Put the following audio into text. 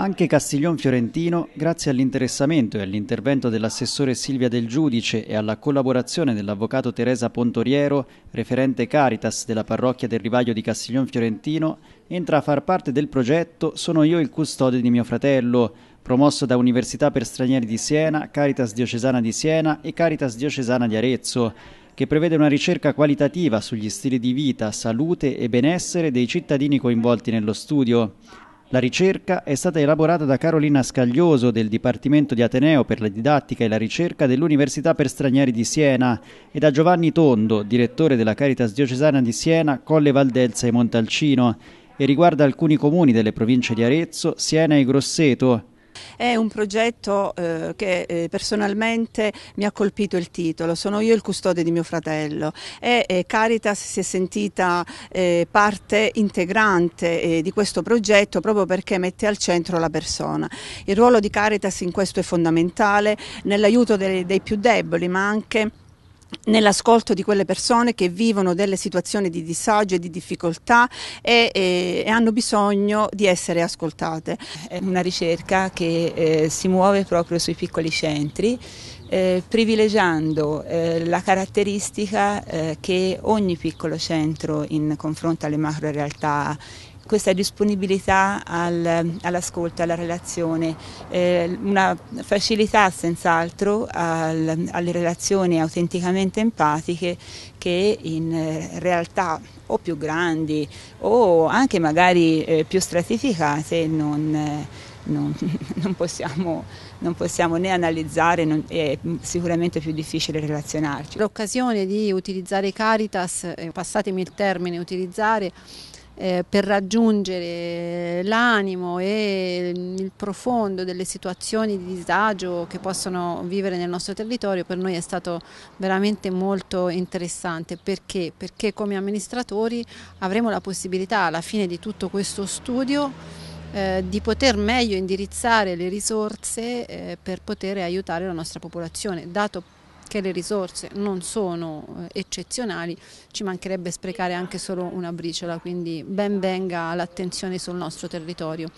Anche Castiglion Fiorentino, grazie all'interessamento e all'intervento dell'assessore Silvia Del Giudice e alla collaborazione dell'avvocato Teresa Pontoriero, referente Caritas della parrocchia del Rivaglio di Castiglion Fiorentino, entra a far parte del progetto Sono io il custode di mio fratello, promosso da Università per Stranieri di Siena, Caritas Diocesana di Siena e Caritas Diocesana di Arezzo che prevede una ricerca qualitativa sugli stili di vita, salute e benessere dei cittadini coinvolti nello studio. La ricerca è stata elaborata da Carolina Scaglioso del Dipartimento di Ateneo per la didattica e la ricerca dell'Università per Stranieri di Siena e da Giovanni Tondo, direttore della Caritas Diocesana di Siena, Colle Valdelsa e Montalcino e riguarda alcuni comuni delle province di Arezzo, Siena e Grosseto. È un progetto eh, che eh, personalmente mi ha colpito il titolo, sono io il custode di mio fratello e eh, Caritas si è sentita eh, parte integrante eh, di questo progetto proprio perché mette al centro la persona. Il ruolo di Caritas in questo è fondamentale nell'aiuto dei, dei più deboli ma anche nell'ascolto di quelle persone che vivono delle situazioni di disagio e di difficoltà e, e, e hanno bisogno di essere ascoltate. È una ricerca che eh, si muove proprio sui piccoli centri eh, privilegiando eh, la caratteristica eh, che ogni piccolo centro in confronto alle macro realtà questa disponibilità al, all'ascolto, alla relazione, eh, una facilità senz'altro al, alle relazioni autenticamente empatiche che in eh, realtà o più grandi o anche magari eh, più stratificate non... Eh, non, non, possiamo, non, possiamo, né analizzare, non, è sicuramente più difficile relazionarci. L'occasione di utilizzare Caritas, eh, passatemi il termine utilizzare, eh, per raggiungere l'animo e il profondo delle situazioni di disagio che possono vivere nel nostro territorio per noi è stato veramente molto interessante perché? perché come amministratori avremo la possibilità alla fine di tutto questo studio eh, di poter meglio indirizzare le risorse eh, per poter aiutare la nostra popolazione, dato che le risorse non sono eh, eccezionali, ci mancherebbe sprecare anche solo una briciola, quindi ben venga l'attenzione sul nostro territorio.